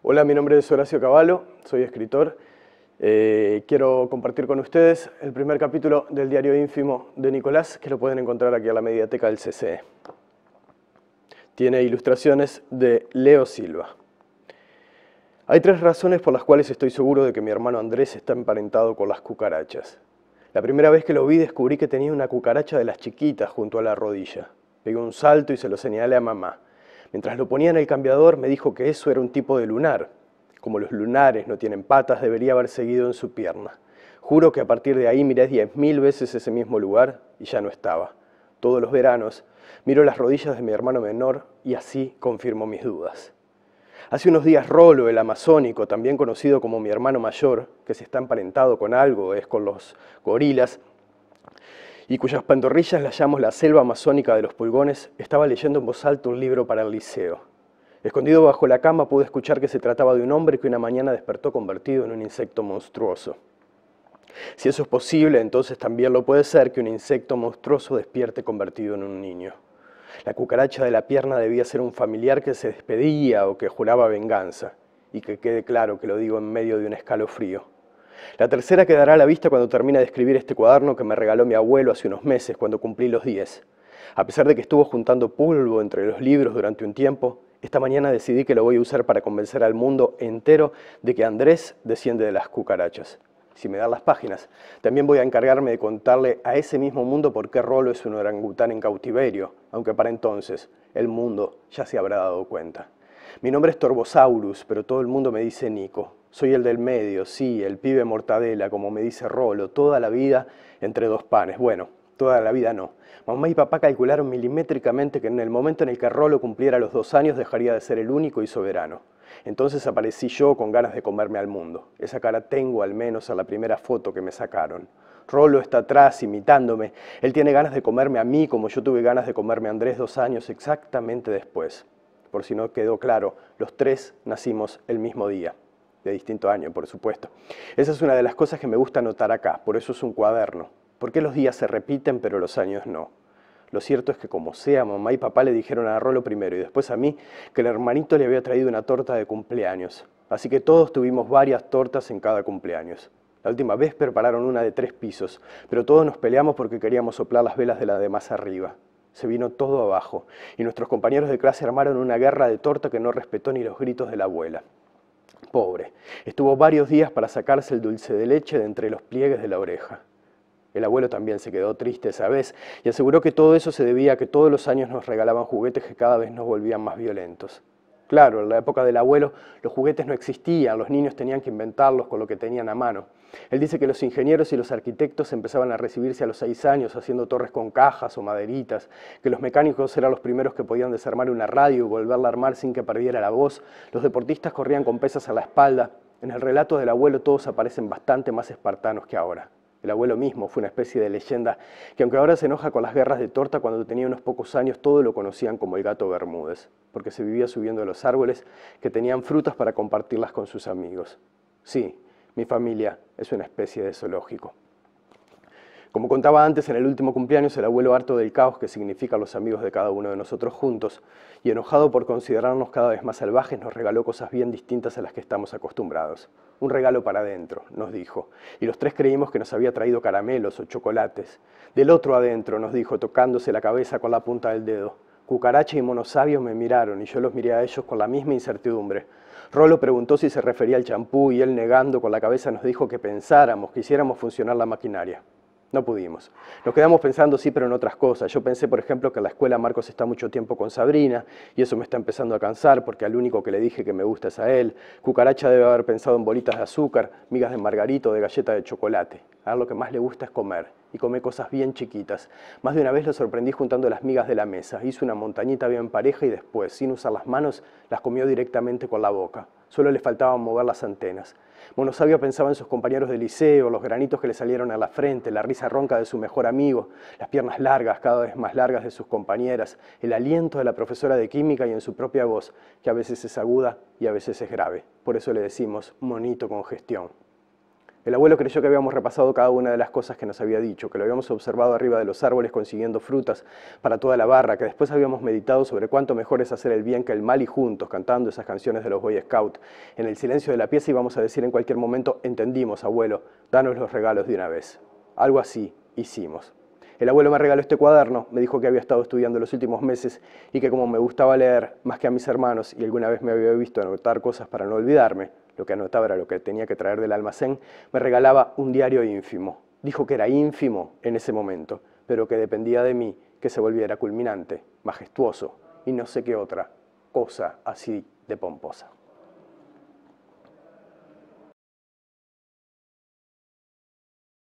Hola, mi nombre es Horacio Cavallo, soy escritor. Eh, quiero compartir con ustedes el primer capítulo del diario ínfimo de Nicolás, que lo pueden encontrar aquí a la mediateca del CCE. Tiene ilustraciones de Leo Silva. Hay tres razones por las cuales estoy seguro de que mi hermano Andrés está emparentado con las cucarachas. La primera vez que lo vi descubrí que tenía una cucaracha de las chiquitas junto a la rodilla. Pegué un salto y se lo señalé a mamá. Mientras lo ponía en el cambiador me dijo que eso era un tipo de lunar. Como los lunares no tienen patas, debería haber seguido en su pierna. Juro que a partir de ahí miré diez mil veces ese mismo lugar y ya no estaba. Todos los veranos miro las rodillas de mi hermano menor y así confirmó mis dudas. Hace unos días Rolo, el amazónico, también conocido como mi hermano mayor, que se está emparentado con algo, es con los gorilas, y cuyas pantorrillas las llamamos la selva amazónica de los pulgones, estaba leyendo en voz alta un libro para el liceo. Escondido bajo la cama pude escuchar que se trataba de un hombre que una mañana despertó convertido en un insecto monstruoso. Si eso es posible, entonces también lo puede ser que un insecto monstruoso despierte convertido en un niño. La cucaracha de la pierna debía ser un familiar que se despedía o que juraba venganza, y que quede claro que lo digo en medio de un escalofrío. La tercera quedará a la vista cuando termine de escribir este cuaderno que me regaló mi abuelo hace unos meses cuando cumplí los 10. A pesar de que estuvo juntando polvo entre los libros durante un tiempo, esta mañana decidí que lo voy a usar para convencer al mundo entero de que Andrés desciende de las cucarachas. Si me dan las páginas, también voy a encargarme de contarle a ese mismo mundo por qué Rolo es un orangután en cautiverio, aunque para entonces el mundo ya se habrá dado cuenta. Mi nombre es Torbosaurus, pero todo el mundo me dice Nico. Soy el del medio, sí, el pibe mortadela, como me dice Rolo, toda la vida entre dos panes. Bueno, toda la vida no. Mamá y papá calcularon milimétricamente que en el momento en el que Rolo cumpliera los dos años dejaría de ser el único y soberano. Entonces aparecí yo con ganas de comerme al mundo. Esa cara tengo al menos a la primera foto que me sacaron. Rolo está atrás imitándome. Él tiene ganas de comerme a mí como yo tuve ganas de comerme a Andrés dos años exactamente después. Por si no quedó claro, los tres nacimos el mismo día de distinto año, por supuesto. Esa es una de las cosas que me gusta notar acá, por eso es un cuaderno. ¿Por qué los días se repiten pero los años no? Lo cierto es que como sea, mamá y papá le dijeron a Rolo primero y después a mí que el hermanito le había traído una torta de cumpleaños. Así que todos tuvimos varias tortas en cada cumpleaños. La última vez prepararon una de tres pisos, pero todos nos peleamos porque queríamos soplar las velas de la de más arriba. Se vino todo abajo y nuestros compañeros de clase armaron una guerra de torta que no respetó ni los gritos de la abuela. Pobre, estuvo varios días para sacarse el dulce de leche de entre los pliegues de la oreja. El abuelo también se quedó triste esa vez y aseguró que todo eso se debía a que todos los años nos regalaban juguetes que cada vez nos volvían más violentos. Claro, en la época del abuelo los juguetes no existían, los niños tenían que inventarlos con lo que tenían a mano. Él dice que los ingenieros y los arquitectos empezaban a recibirse a los seis años haciendo torres con cajas o maderitas, que los mecánicos eran los primeros que podían desarmar una radio y volverla a armar sin que perdiera la voz, los deportistas corrían con pesas a la espalda. En el relato del abuelo todos aparecen bastante más espartanos que ahora. El abuelo mismo fue una especie de leyenda que aunque ahora se enoja con las guerras de torta, cuando tenía unos pocos años todo lo conocían como el gato Bermúdez, porque se vivía subiendo a los árboles que tenían frutas para compartirlas con sus amigos. Sí, mi familia es una especie de zoológico. Como contaba antes, en el último cumpleaños el abuelo harto del caos que significa los amigos de cada uno de nosotros juntos y enojado por considerarnos cada vez más salvajes nos regaló cosas bien distintas a las que estamos acostumbrados. Un regalo para adentro, nos dijo, y los tres creímos que nos había traído caramelos o chocolates. Del otro adentro, nos dijo, tocándose la cabeza con la punta del dedo. Cucaracha y sabios me miraron y yo los miré a ellos con la misma incertidumbre. Rolo preguntó si se refería al champú y él negando con la cabeza nos dijo que pensáramos, que hiciéramos funcionar la maquinaria. No pudimos. Nos quedamos pensando, sí, pero en otras cosas. Yo pensé, por ejemplo, que en la escuela Marcos está mucho tiempo con Sabrina y eso me está empezando a cansar porque al único que le dije que me gusta es a él. Cucaracha debe haber pensado en bolitas de azúcar, migas de margarito, de galleta de chocolate. A lo que más le gusta es comer y come cosas bien chiquitas. Más de una vez lo sorprendí juntando las migas de la mesa. Hizo una montañita bien pareja y después, sin usar las manos, las comió directamente con la boca solo le faltaba mover las antenas. Monosabio pensaba en sus compañeros de liceo, los granitos que le salieron a la frente, la risa ronca de su mejor amigo, las piernas largas, cada vez más largas de sus compañeras, el aliento de la profesora de química y en su propia voz, que a veces es aguda y a veces es grave. Por eso le decimos monito congestión. El abuelo creyó que habíamos repasado cada una de las cosas que nos había dicho, que lo habíamos observado arriba de los árboles consiguiendo frutas para toda la barra, que después habíamos meditado sobre cuánto mejor es hacer el bien que el mal y juntos, cantando esas canciones de los Boy Scouts En el silencio de la pieza y vamos a decir en cualquier momento, entendimos, abuelo, danos los regalos de una vez. Algo así hicimos. El abuelo me regaló este cuaderno, me dijo que había estado estudiando los últimos meses y que como me gustaba leer más que a mis hermanos y alguna vez me había visto anotar cosas para no olvidarme, lo que anotaba era lo que tenía que traer del almacén, me regalaba un diario ínfimo. Dijo que era ínfimo en ese momento, pero que dependía de mí que se volviera culminante, majestuoso y no sé qué otra cosa así de pomposa.